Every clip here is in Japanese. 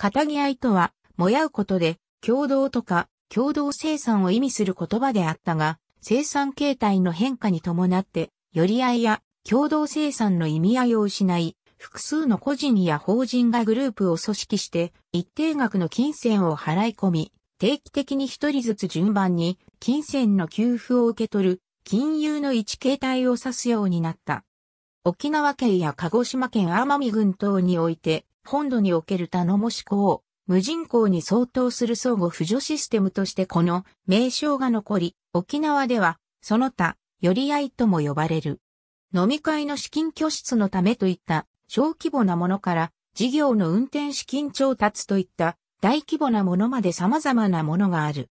片木合とは、もやうことで、共同とか、共同生産を意味する言葉であったが、生産形態の変化に伴って、寄り合いや共同生産の意味合いを失い、複数の個人や法人がグループを組織して、一定額の金銭を払い込み、定期的に一人ずつ順番に、金銭の給付を受け取る、金融の一形態を指すようになった。沖縄県や鹿児島県奄美群島において、本土における頼もし校、無人校に相当する相互扶助システムとしてこの名称が残り、沖縄では、その他、寄り合いとも呼ばれる。飲み会の資金拠出のためといった小規模なものから、事業の運転資金調達といった大規模なものまで様々なものがある。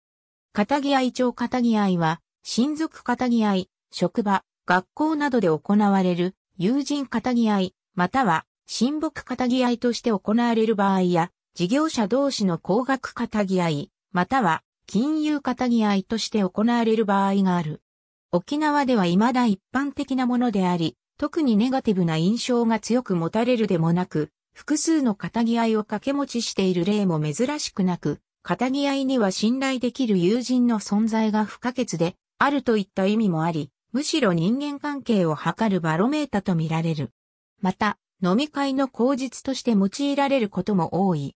片木合町片木合は、親族片木合、職場、学校などで行われる友人片木合、または親睦仇合いとして行われる場合や、事業者同士の高額仇合い、または金融仇合いとして行われる場合がある。沖縄では未だ一般的なものであり、特にネガティブな印象が強く持たれるでもなく、複数の仇合いを掛け持ちしている例も珍しくなく、仇合いには信頼できる友人の存在が不可欠であるといった意味もあり、むしろ人間関係を図るバロメータと見られる。また、飲み会の口実として用いられることも多い。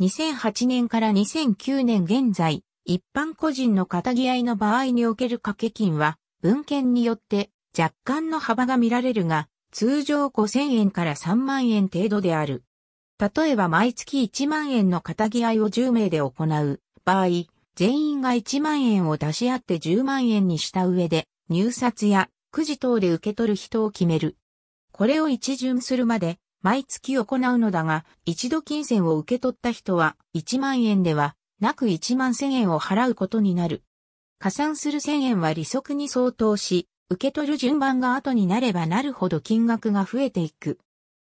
2008年から2009年現在、一般個人の仇合いの場合における掛け金は、文献によって若干の幅が見られるが、通常5000円から3万円程度である。例えば毎月1万円の仇合いを10名で行う場合、全員が1万円を出し合って10万円にした上で、入札やくじ等で受け取る人を決める。これを一巡するまで、毎月行うのだが、一度金銭を受け取った人は、1万円では、なく1万千円を払うことになる。加算する千円は利息に相当し、受け取る順番が後になればなるほど金額が増えていく。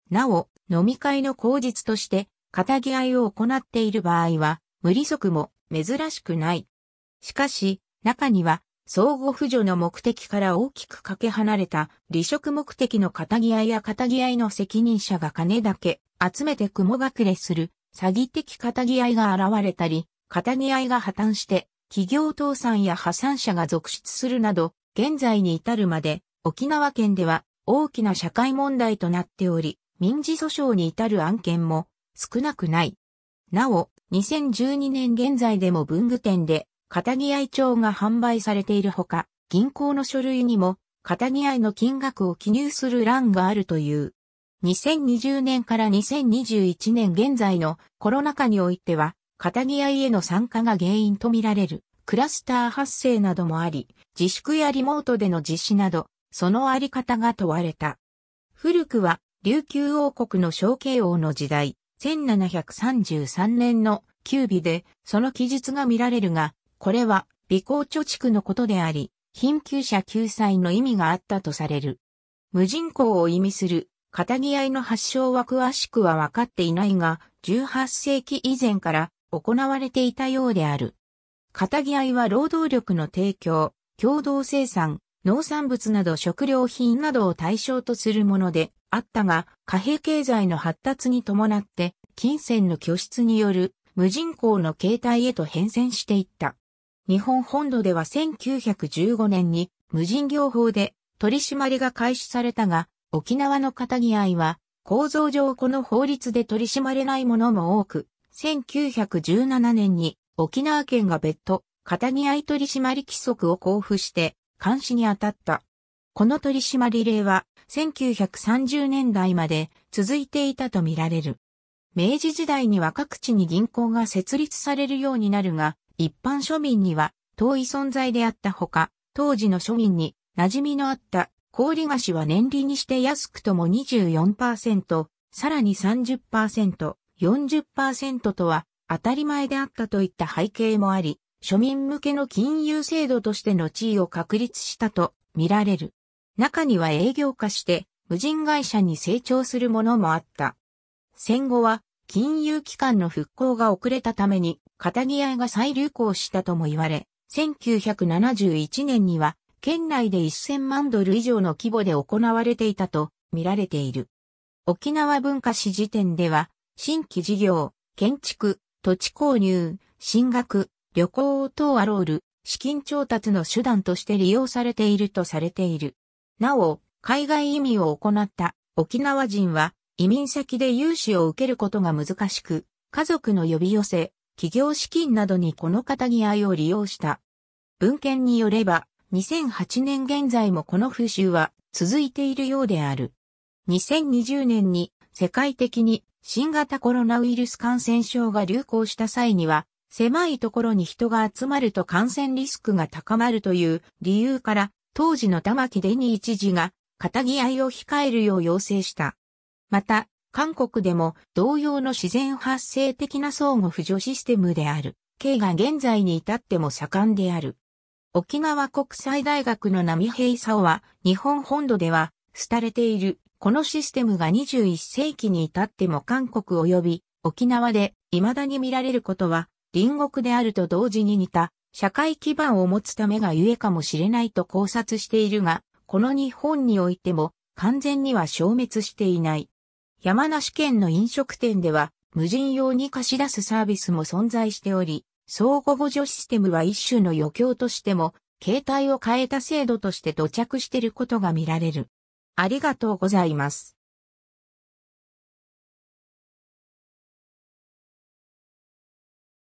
なお、飲み会の口実として、仇合いを行っている場合は、無利息も珍しくない。しかし、中には、相互扶助の目的から大きくかけ離れた離職目的の仇合や仇合の責任者が金だけ集めて雲隠れする詐欺的仇合が現れたり、仇合が破綻して企業倒産や破産者が続出するなど、現在に至るまで沖縄県では大きな社会問題となっており、民事訴訟に至る案件も少なくない。なお、2012年現在でも文具店で片木合帳が販売されているほか、銀行の書類にも、片木合の金額を記入する欄があるという。2020年から2021年現在のコロナ禍においては、片木合への参加が原因とみられるクラスター発生などもあり、自粛やリモートでの実施など、そのあり方が問われた。古くは、琉球王国の小慶王の時代、1733年の九尾で、その記述が見られるが、これは、備考貯蓄のことであり、貧窮者救済の意味があったとされる。無人口を意味する、片木合いの発祥は詳しくは分かっていないが、18世紀以前から行われていたようである。片木合いは労働力の提供、共同生産、農産物など食料品などを対象とするものであったが、貨幣経済の発達に伴って、金銭の拠出による無人口の形態へと変遷していった。日本本土では1915年に無人業法で取り締まりが開始されたが、沖縄の片木合は構造上この法律で取り締まれないものも多く、1917年に沖縄県が別途、片木合取締規則を交付して監視に当たった。この取締り令は1930年代まで続いていたとみられる。明治時代には各地に銀行が設立されるようになるが、一般庶民には遠い存在であったほか、当時の庶民に馴染みのあった氷菓子は年利にして安くとも24%、さらに30%、40%とは当たり前であったといった背景もあり、庶民向けの金融制度としての地位を確立したと見られる。中には営業化して無人会社に成長するものもあった。戦後は金融機関の復興が遅れたために片り合いが再流行したとも言われ、1971年には、県内で1000万ドル以上の規模で行われていたと見られている。沖縄文化史時点では、新規事業、建築、土地購入、進学、旅行等アロール、資金調達の手段として利用されているとされている。なお、海外移民を行った沖縄人は移民先で融資を受けることが難しく、家族の呼び寄せ、企業資金などにこの肩合いを利用した。文献によれば、2008年現在もこの風習は続いているようである。2020年に世界的に新型コロナウイルス感染症が流行した際には、狭いところに人が集まると感染リスクが高まるという理由から、当時の玉城デニー知事が、肩合いを控えるよう要請した。また、韓国でも同様の自然発生的な相互扶助システムである、K が現在に至っても盛んである。沖縄国際大学の波平勲は、日本本土では、廃れている、このシステムが21世紀に至っても韓国及び沖縄で未だに見られることは、隣国であると同時に似た、社会基盤を持つためがゆえかもしれないと考察しているが、この日本においても完全には消滅していない。山梨県の飲食店では、無人用に貸し出すサービスも存在しており、相互補助システムは一種の余興としても、携帯を変えた制度として土着していることが見られる。ありがとうございます。